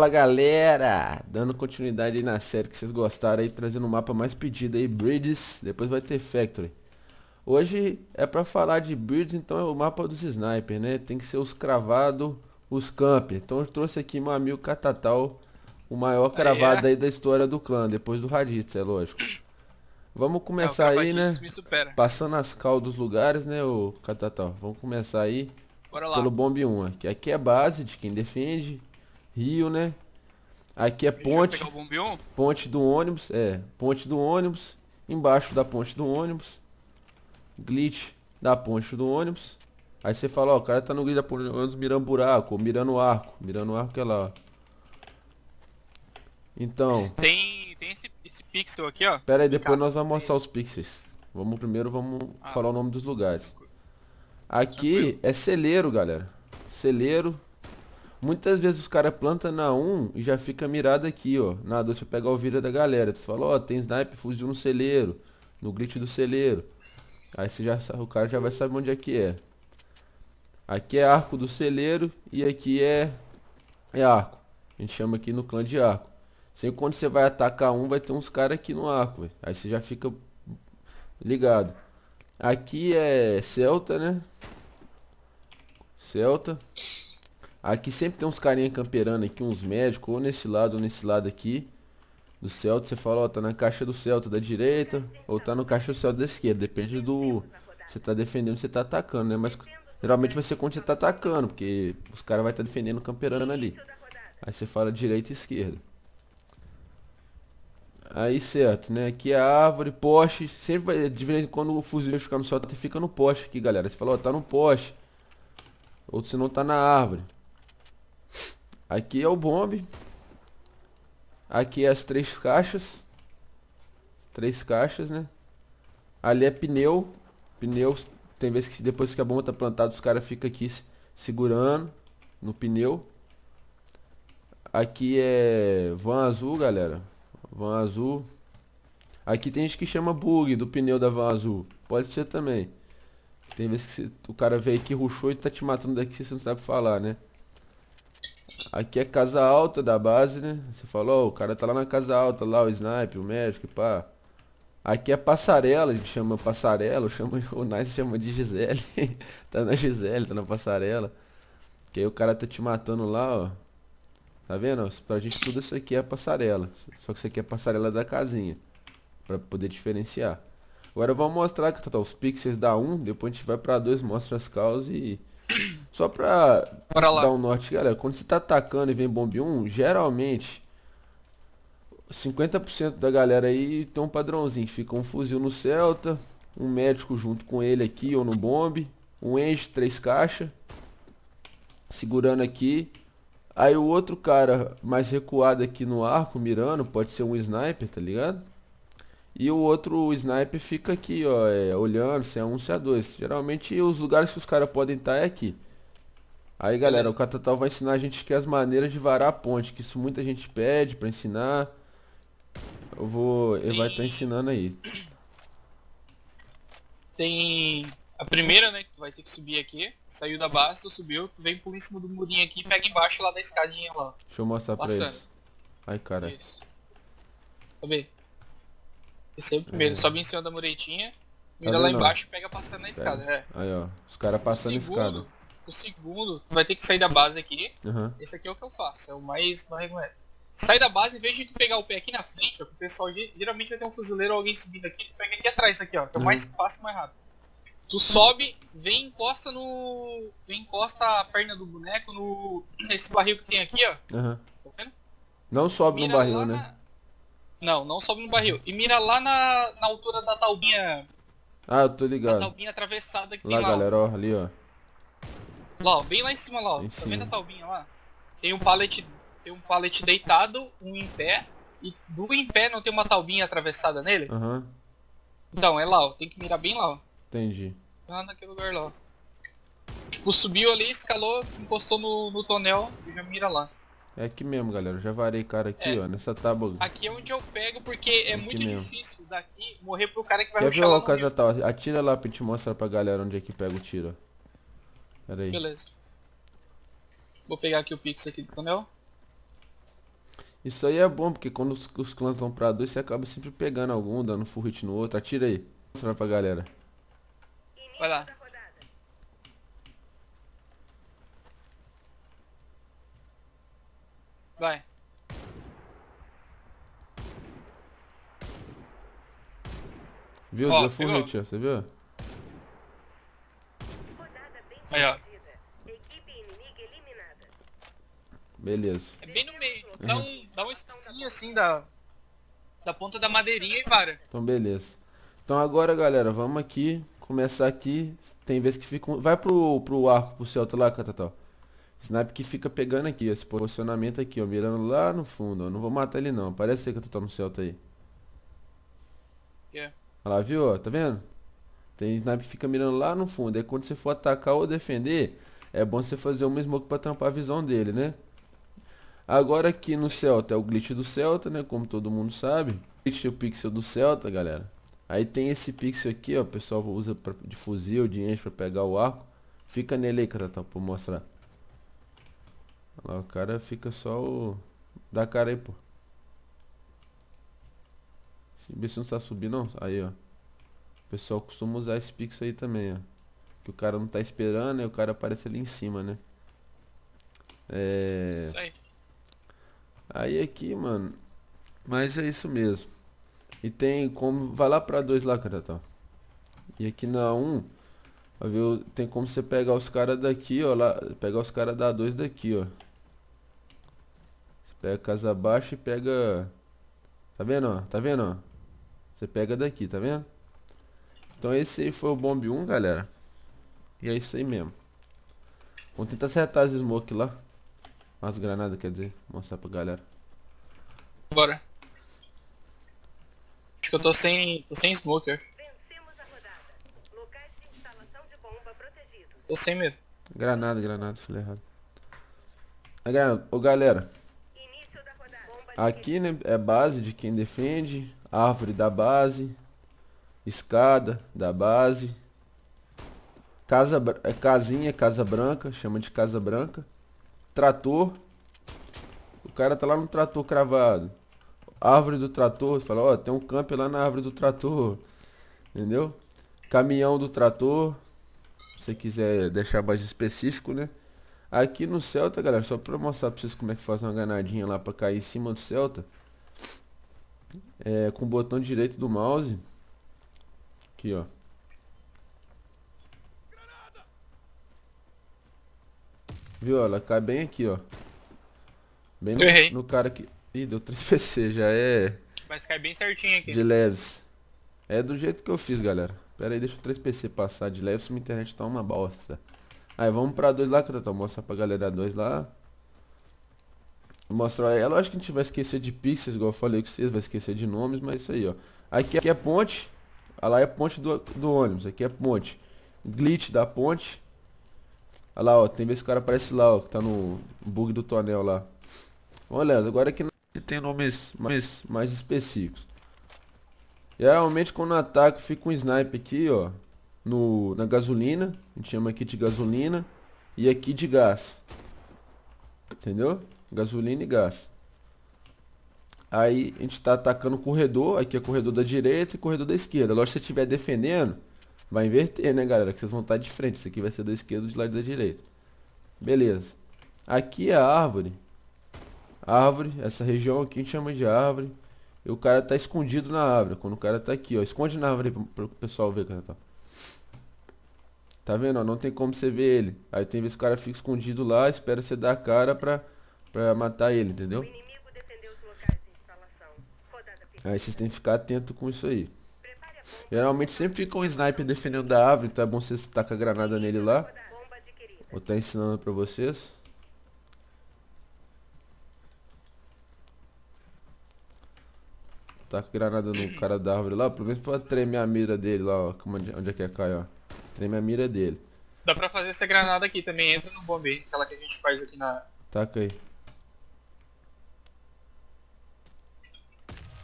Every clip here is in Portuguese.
Fala galera, dando continuidade aí na série que vocês gostaram aí, trazendo o um mapa mais pedido aí, Bridges, depois vai ter Factory. Hoje é pra falar de Bridges, então é o mapa dos Sniper, né? Tem que ser os cravado, os camper. Então eu trouxe aqui meu amigo Catatal, o maior cravado é. aí da história do clã, depois do Raditz, é lógico. Vamos é, começar é, aí, né? Passando as cal dos lugares, né, o Catatal? Vamos começar aí Bora lá. pelo Bomb 1, que aqui é a base de quem defende Rio, né? Aqui é ponte. Ponte do ônibus, é. Ponte do ônibus. Embaixo da ponte do ônibus. Glitch da ponte do ônibus. Aí você fala, ó, o cara tá no glitch da ponte do ônibus mirando buraco, mirando arco. Mirando arco que é lá, ó. Então. Tem, tem esse, esse, pixel aqui, ó. Pera aí, depois nós vamos mostrar os pixels. Vamos primeiro, vamos ah, falar o nome dos lugares. Aqui tranquilo. é celeiro, galera. Celeiro. Muitas vezes os caras plantam na 1 e já fica mirado aqui, ó. Na 2 pra pegar o vira da galera. Tu fala, ó, tem sniper, fuzil no celeiro. No glitch do celeiro. Aí você já, o cara já vai saber onde é que é. Aqui é arco do celeiro e aqui é, é arco. A gente chama aqui no clã de arco. Sempre quando você vai atacar um, vai ter uns caras aqui no arco. Aí você já fica ligado. Aqui é Celta, né? Celta. Aqui sempre tem uns carinha camperando aqui, uns médicos, ou nesse lado, ou nesse lado aqui. Do Celta, você fala, ó, tá na caixa do Celta da direita, ou tá no caixa do Celta da esquerda. Depende do... Você tá defendendo, você tá atacando, né? Mas geralmente vai ser quando você tá atacando, porque os caras vai estar tá defendendo, camperando ali. Aí você fala direita e esquerda. Aí certo, né? Aqui é a árvore, poste. Sempre vai, de vez em quando o fuzil ficar no solto, fica no poste aqui, galera. Você fala, ó, tá no poste. Ou se não tá na árvore. Aqui é o bombe. Aqui é as três caixas. Três caixas, né? Ali é pneu. Pneu, tem vezes que depois que a bomba tá plantada, os caras ficam aqui segurando no pneu. Aqui é van azul, galera. Van azul. Aqui tem gente que chama bug do pneu da van azul. Pode ser também. Tem vezes que o cara veio aqui, ruxou e tá te matando daqui, você não sabe falar, né? Aqui é casa alta da base, né? Você falou, o cara tá lá na casa alta, lá o snipe, o médico, pá. Aqui é passarela, a gente chama passarela, chama, o Nice chama de Gisele. tá na Gisele, tá na passarela. Que aí o cara tá te matando lá, ó. Tá vendo? Pra gente tudo isso aqui é passarela. Só que isso aqui é passarela da casinha. Pra poder diferenciar. Agora eu vou mostrar que tá, tá, os pixels da 1, depois a gente vai pra 2, mostra as causas e Só pra dar um norte, galera, quando você tá atacando e vem bombe 1, geralmente 50% da galera aí tem um padrãozinho. Fica um fuzil no Celta, um médico junto com ele aqui ou no bombe, um enche, três caixas, segurando aqui. Aí o outro cara mais recuado aqui no arco, mirando, pode ser um sniper, tá ligado? E o outro o sniper fica aqui, ó, é, olhando se é um, se é dois. Geralmente os lugares que os caras podem estar tá é aqui. Aí galera, o Catatal vai ensinar a gente que as maneiras de varar a ponte, que isso muita gente pede pra ensinar. Eu vou. Ele vai estar tá ensinando aí. Tem a primeira, né, que tu vai ter que subir aqui. Saiu da base, tu subiu, tu vem por em cima do murinho aqui e pega embaixo lá da escadinha lá. Deixa eu mostrar Passando. pra eles. Ai cara. Isso. Tá bem sempre mesmo é. sobe em cima da muretinha, mira tá lá embaixo e pega passando na escada, é. Aí ó, os caras passando na escada. O segundo, vai ter que sair da base aqui. Uhum. Esse aqui é o que eu faço, é o mais é. Sai da base, em vez de tu pegar o pé aqui na frente, ó, o pessoal geralmente vai ter um fuzileiro ou alguém subindo aqui, tu pega aqui atrás aqui, ó, que é o mais uhum. fácil mais rápido. Tu sobe, vem encosta no. Vem encosta a perna do boneco no. nesse barril que tem aqui, ó. Uhum. Tá vendo? Não sobe Mira no barril, né? Na... Não, não sobe no barril. E mira lá na, na altura da talbinha. Ah, eu tô ligado. Da talbinha atravessada que lá, tem lá. galera, ó, ali, ó. Lá, ó, bem lá em cima, lá, ó. Em tá cima. vendo a talbinha lá? Tem um pallet, tem um pallet deitado, um em pé. E do em pé não tem uma talbinha atravessada nele? Aham. Uhum. Então, é lá, ó. Tem que mirar bem lá, ó. Entendi. Lá naquele lugar lá, ó. Tipo, subiu ali, escalou, encostou no, no tonel e já mira lá. É aqui mesmo, galera. Eu já varei cara aqui, é. ó, nessa tábua. Aqui é onde eu pego, porque é, é muito mesmo. difícil daqui morrer pro cara que vai Quer ver o cara já tá? Atira lá pra gente mostrar pra galera onde é que pega o tiro. Pera aí. Beleza. Vou pegar aqui o pix aqui do canal. Isso aí é bom, porque quando os, os clãs vão pra dois, você acaba sempre pegando algum, dando full hit no outro. Atira aí. Mostra pra galera. Vai lá. Vai. Viu? Ó, Deu full hit, Você viu? Aí, ó. Beleza. É bem no meio. Dá uhum. um, dá um espinho assim da, da ponta da madeirinha e para. Então, beleza. Então, agora, galera, vamos aqui. Começar aqui. Tem vezes que fica... Um... Vai pro, pro arco, pro tá lá, Catatal. Snap que fica pegando aqui, esse posicionamento aqui, ó, mirando lá no fundo, ó. Não vou matar ele não, parece ser que eu tô no Celta aí. Yeah. Olha lá, viu, ó, tá vendo? Tem sniper que fica mirando lá no fundo, aí quando você for atacar ou defender, é bom você fazer o mesmo para tampar a visão dele, né? Agora aqui no Celta, é o glitch do Celta, né, como todo mundo sabe. Glitch é o pixel do Celta, galera. Aí tem esse pixel aqui, ó, o pessoal usa pra, de fuzil, de enche para pegar o arco. Fica nele aí, cara, tá, pra mostrar lá, o cara fica só o... Dá cara aí, pô. Esse bicho não está subindo, não. Aí, ó. O pessoal costuma usar esse pix aí também, ó. Que o cara não tá esperando, e né? o cara aparece ali em cima, né? É... Isso aí. Aí aqui, mano. Mas é isso mesmo. E tem como... Vai lá pra dois lá, cara, tá? E aqui na 1... Um, Tem como você pegar os caras daqui, ó. Lá, pegar os caras da 2 daqui, ó. Pega casa abaixo e pega... Tá vendo, ó? Tá vendo, ó? Você pega daqui, tá vendo? Então esse aí foi o bomb 1, galera. E é isso aí mesmo. Vamos tentar acertar as smoke lá. As granadas, quer dizer. mostrar pra galera. Bora. Acho que eu tô sem, tô sem smoke, Tô sem medo. Granada, granada, falei errado. Ô galera, Aqui né, é base de quem defende, árvore da base, escada da base, casa, é casinha, casa branca, chama de casa branca, trator, o cara tá lá no trator cravado, árvore do trator, fala, ó, oh, tem um camp lá na árvore do trator, entendeu? Caminhão do trator, se você quiser deixar mais específico, né? Aqui no Celta, galera, só pra mostrar pra vocês como é que faz uma ganadinha lá pra cair em cima do Celta. É, com o botão direito do mouse. Aqui, ó. Viu? Ela cai bem aqui, ó. Bem no, no cara que... Ih, deu 3 PC, já é... Mas cai bem certinho aqui. De leves. É do jeito que eu fiz, galera. Pera aí, deixa o 3 PC passar de leves, minha internet tá uma bosta. Aí vamos pra dois lá, Cratão. Mostra pra galera dois lá. Mostrar eu Acho é que a gente vai esquecer de pixels, igual eu falei com vocês. Vai esquecer de nomes, mas isso aí, ó. Aqui, aqui é ponte. Olha ah, lá é ponte do, do ônibus. Aqui é ponte. Glitch da ponte. Olha ah, lá, ó. Tem vez que o cara aparece lá, ó. Que tá no bug do tonel lá. Olha, agora que tem nomes mais, mais específicos. Geralmente quando ataca, fica um snipe aqui, ó no, na gasolina. A gente chama aqui de gasolina. E aqui de gás. Entendeu? Gasolina e gás. Aí a gente está atacando o corredor. Aqui é corredor da direita e corredor da esquerda. Lógico, se você estiver defendendo, vai inverter, né, galera? Que vocês vão estar tá de frente. Isso aqui vai ser da esquerda de lado da direita. Beleza. Aqui é a árvore. Árvore. Essa região aqui a gente chama de árvore. E o cara tá escondido na árvore. Quando o cara tá aqui, ó. Esconde na árvore para o pessoal ver, cara. Tá. Tá vendo? Ó, não tem como você ver ele. Aí tem vezes que o cara fica escondido lá, espera você dar a cara pra, pra matar ele, entendeu? Aí vocês têm que ficar atento com isso aí. Geralmente sempre fica um sniper defendendo da árvore, então é bom você tacar a granada nele lá. Vou estar tá ensinando pra vocês. Taca a granada no cara da árvore lá, pelo menos pra tremer a mira dele lá, ó. Onde é que é cair, ó. Treme a mira dele. Dá pra fazer essa granada aqui também, entra no bombe, aquela que a gente faz aqui na... Taca aí.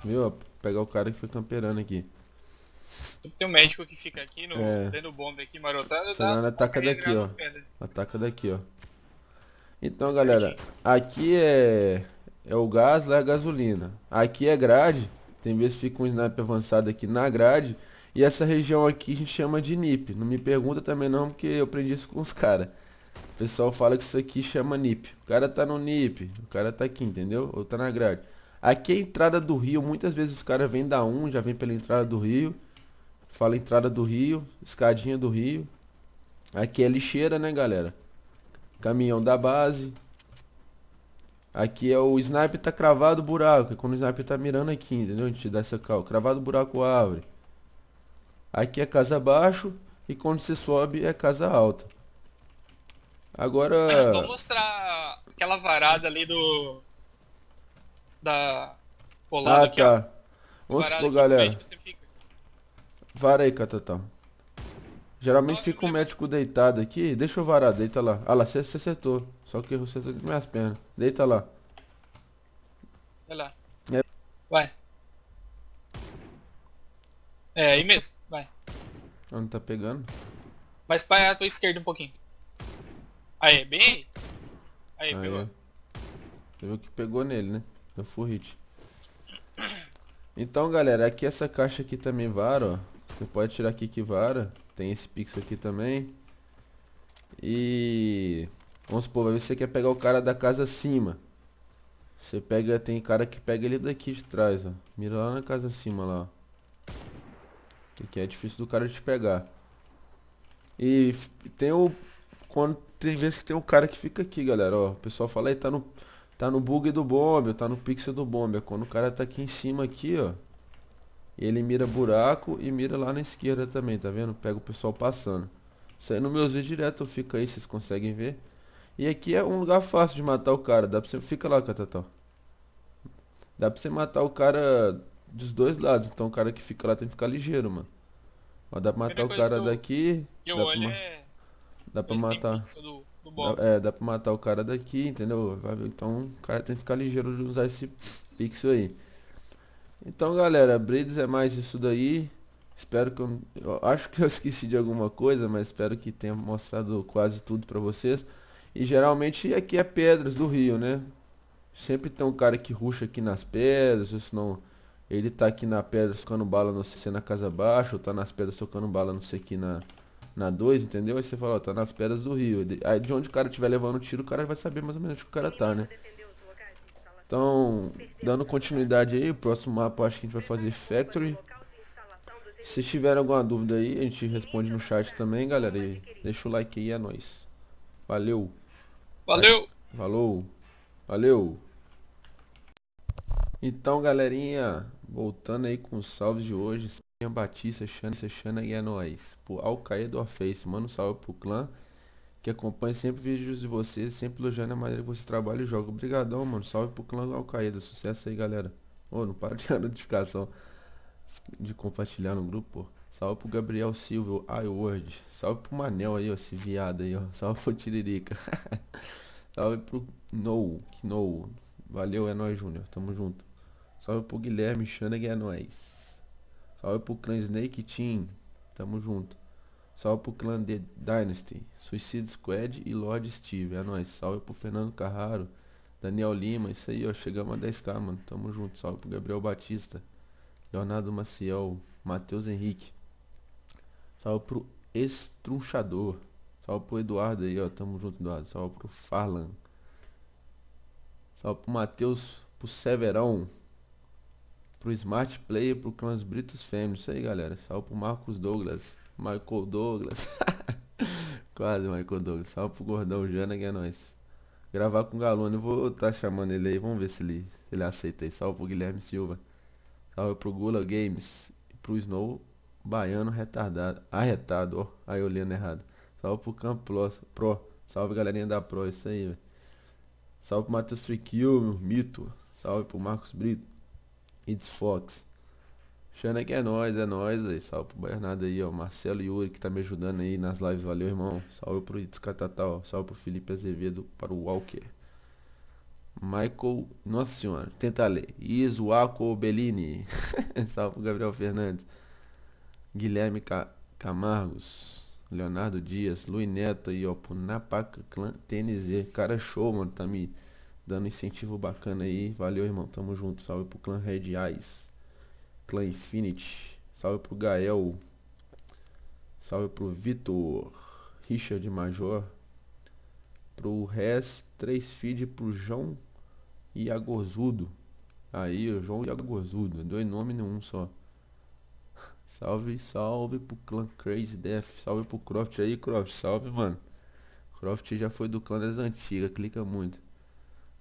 Viu? Pegar o cara que foi camperando aqui. Tem um médico que fica aqui, no, é. dentro do bombe aqui, marotando. ataca daqui, ó. Ataca daqui, ó. Então, galera, aqui é... É o gás, lá é a gasolina. Aqui é grade. Tem vezes que fica um sniper avançado aqui na grade. E essa região aqui a gente chama de NIP. Não me pergunta também não, porque eu aprendi isso com os caras. O pessoal fala que isso aqui chama NIP. O cara tá no NIP, o cara tá aqui, entendeu? Ou tá na grade. Aqui é a entrada do rio, muitas vezes os caras vêm da 1, já vem pela entrada do rio. Fala entrada do rio, escadinha do rio. Aqui é lixeira, né, galera? Caminhão da base. Aqui é o sniper tá cravado buraco, é quando o sniper tá mirando aqui, entendeu? A gente dá essa cal, cravado buraco árvore. Aqui é casa abaixo e quando você sobe é casa alta. Agora... É, vou mostrar aquela varada ali do... Da... Colada ah, tá. Aqui, Vamos supor, galera. Vara aí, Catatão. Geralmente fica o médico deitado aqui. Deixa eu varar, deita lá. Ah lá, você acertou. Só que você acertou tá minhas pernas. Deita lá. Vai lá. É. Vai. É aí mesmo. Vai. Onde tá pegando? Mas para a tua esquerda um pouquinho. Aê, bem aí. Aê, pegou. Você viu que pegou nele, né? Deu full hit. Então, galera, aqui essa caixa aqui também vara, ó. Você pode tirar aqui que vara. Tem esse pixel aqui também. E... Vamos supor, vai ver se você quer pegar o cara da casa acima. Você pega, tem cara que pega ele daqui de trás, ó. Mira lá na casa acima, lá, ó que é difícil do cara te pegar. E tem o. Quando tem vezes que tem um cara que fica aqui, galera. Ó, o pessoal fala, aí tá no. Tá no bug do bombe, tá no pixel do bombe. É quando o cara tá aqui em cima aqui, ó. Ele mira buraco e mira lá na esquerda também, tá vendo? Pega o pessoal passando. Isso aí no meus vídeos direto fica aí, vocês conseguem ver. E aqui é um lugar fácil de matar o cara. Dá pra você. Fica lá, Catatão. Dá pra você matar o cara dos dois lados. Então o cara que fica lá tem que ficar ligeiro, mano. dá pra matar o cara daqui. dá olho pra, é... dá pra matar. dá, é, dá pra matar o cara daqui, entendeu? Então o cara tem que ficar ligeiro de usar esse pixel aí. Então galera, Brides é mais isso daí. Espero que eu, eu, acho que eu esqueci de alguma coisa, mas espero que tenha mostrado quase tudo para vocês. E geralmente aqui é pedras do rio, né? Sempre tem um cara que ruxa aqui nas pedras, ou senão ele tá aqui na pedra socando bala no CC na casa baixa ou tá nas pedras socando bala no CC aqui na na 2, entendeu? Aí você fala, ó, tá nas pedras do rio. Aí de onde o cara estiver levando tiro, o cara vai saber mais ou menos onde o cara tá, né? Então, dando continuidade aí, o próximo mapa acho que a gente vai fazer Factory. Se tiver alguma dúvida aí, a gente responde no chat também, galera. E deixa o like aí, é nóis. Valeu. Valeu. Valeu. Valeu. Então, galerinha, voltando aí com os salves de hoje. Sinha Batista, Xana, Xana e é nóis. Por Alcaia do Face, mano, salve pro clã. Que acompanha sempre vídeos de vocês, sempre elogiando a maneira que você trabalha e joga. Obrigadão, mano. Salve pro clã Alcaída. Sucesso aí, galera. Ô, oh, não para de notificação de compartilhar no grupo, pô. Salve pro Gabriel Silva, iWord. Salve pro Manel aí, ó, esse viado aí, ó. Salve pro Tiririca. Salve pro No, No. Valeu, é nóis, Júnior. Tamo junto. Salve pro Guilherme Shaneg, é nóis. Salve pro clã Snake Team. Tamo junto. Salve pro clã The Dynasty, Suicide Squad e Lord Steve. É nóis. Salve pro Fernando Carraro, Daniel Lima. Isso aí, ó. Chegamos a 10k, mano. Tamo junto. Salve pro Gabriel Batista, Leonardo Maciel, Matheus Henrique. Salve pro Estrunchador. Salve pro Eduardo aí, ó. Tamo junto, Eduardo. Salve pro Farlan. Salve pro Matheus, pro Severão pro Smart Player, pro Clãs Britos Family. Isso aí, galera. Salve pro Marcos Douglas. Michael Douglas. Quase, Michael Douglas. Salve pro Gordão Jana, que é nóis. Gravar com o Galone. Eu vou tá chamando ele aí. Vamos ver se ele, se ele aceita aí. Salve pro Guilherme Silva. Salve pro Gula Games. E pro Snow Baiano retardado. Arretado, ah, ó. Aí eu lendo errado. Salve pro Campo Pro. Salve galerinha da Pro, isso aí, velho. Salve pro Matheus Friquil, meu mito. Salve pro Marcos Brito. It's Fox. Xana que é nós, é nós aí. Salve pro Bernardo aí, ó. Marcelo Yuri que tá me ajudando aí nas lives. Valeu, irmão. Salve pro It's Catatal. Salve pro Felipe Azevedo, para o Walker. Michael, nossa senhora, tenta ler. Isuaco Bellini. Salve pro Gabriel Fernandes. Guilherme Ca Camargos. Leonardo Dias, Luiz Neto aí, ó, pro Napaca Clan TNZ. Cara show, mano, tá me dando incentivo bacana aí. Valeu, irmão. Tamo junto. Salve pro Clã Red Eyes. Clã Infinity. Salve pro Gael. Salve pro Vitor. Richard Major. Pro Res 3 Feed. Pro João e Agorzudo. Aí, o João e Agorzudo. Dois nomes nenhum só. Salve, salve pro clã Crazy Death. Salve pro Croft aí, Croft. Salve, mano. Croft já foi do clã das antigas. Clica muito.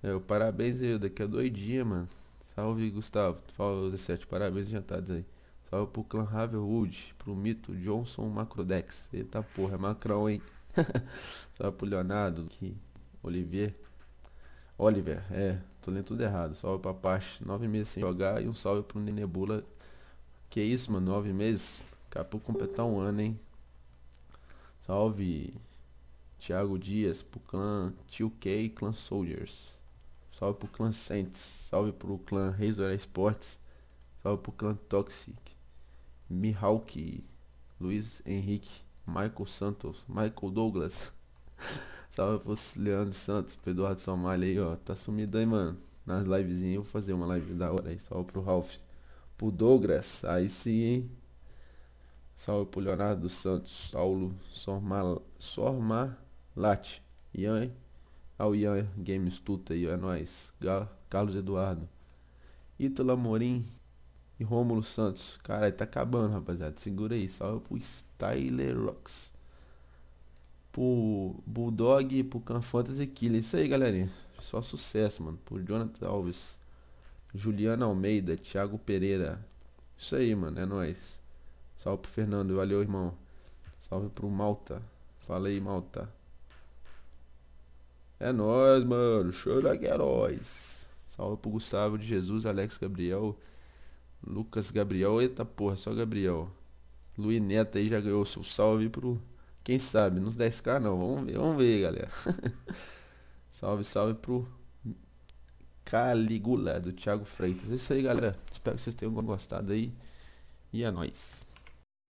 Eu, é, parabéns, aí daqui a dois dias, mano. Salve, Gustavo. Fala, 17, parabéns, jantados aí. Salve pro Clan Haverwood, pro mito Johnson Macrodex. Eita porra, é Macron, hein? Salve pro Leonardo, que Olivier. Oliver, é, tô lendo tudo errado. Salve pra Pache, nove meses sem jogar e um salve pro Nenebula. Que isso, mano, nove meses? Acabou completar um ano, hein? Salve Thiago Dias pro clã Tio K Clan Soldiers. Salve pro clã Saints. Salve pro clã Razor Esportes. Salve pro clã Toxic. Mihawk. Luiz Henrique. Michael Santos. Michael Douglas. Salve pro Leandro Santos. Pro Eduardo Somalha aí, ó. Tá sumido aí, mano. Nas livezinhas eu vou fazer uma live da hora aí. Salve pro Ralph. Pro Douglas. Aí sim, hein. Salve pro Leonardo Santos. Saulo Sormalate. Sorma Ian, hein? ao Ian Games Tuta aí, é nóis. Carlos Eduardo. Ítalo Amorim e Rômulo Santos. Cara, tá acabando, rapaziada. Segura aí. Salve pro Styler Rocks. Pro Bulldog e pro Can Fantasy Killer. Isso aí, galerinha. Só sucesso, mano. Pro Jonathan Alves. Juliana Almeida. Thiago Pereira. Isso aí, mano. É nóis. Salve pro Fernando. Valeu, irmão. Salve pro Malta. Fala aí, Malta. É nóis, mano. Chora que heróis. Salve pro Gustavo de Jesus, Alex Gabriel, Lucas Gabriel. Eita porra, só Gabriel. Luiz Neto aí já ganhou seu salve pro. Quem sabe? Nos 10k não. Vamos ver, vamos ver, galera. salve, salve pro Caligula, do Thiago Freitas. É isso aí, galera. Espero que vocês tenham gostado aí. E é nóis.